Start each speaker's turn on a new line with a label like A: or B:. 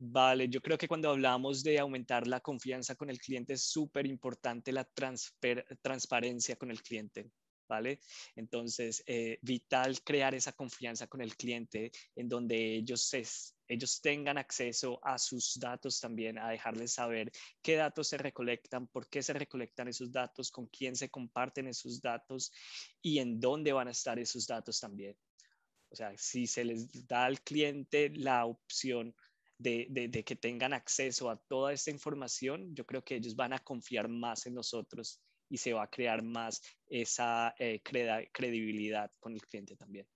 A: Vale,
B: yo creo que cuando hablamos de aumentar la confianza con el cliente es súper importante la transparencia con el cliente. ¿Vale? Entonces, eh, vital crear esa confianza con el cliente en donde ellos, ellos tengan acceso a sus datos también, a dejarles saber qué datos se recolectan, por qué se recolectan esos datos, con quién se comparten esos datos y en dónde van a estar esos datos también. O sea, si se les da al cliente la opción de, que tengan acceso a toda esta información, yo creo que ellos van a confiar más en nosotros y se va a crear más esa eh, credibilidad con el cliente también.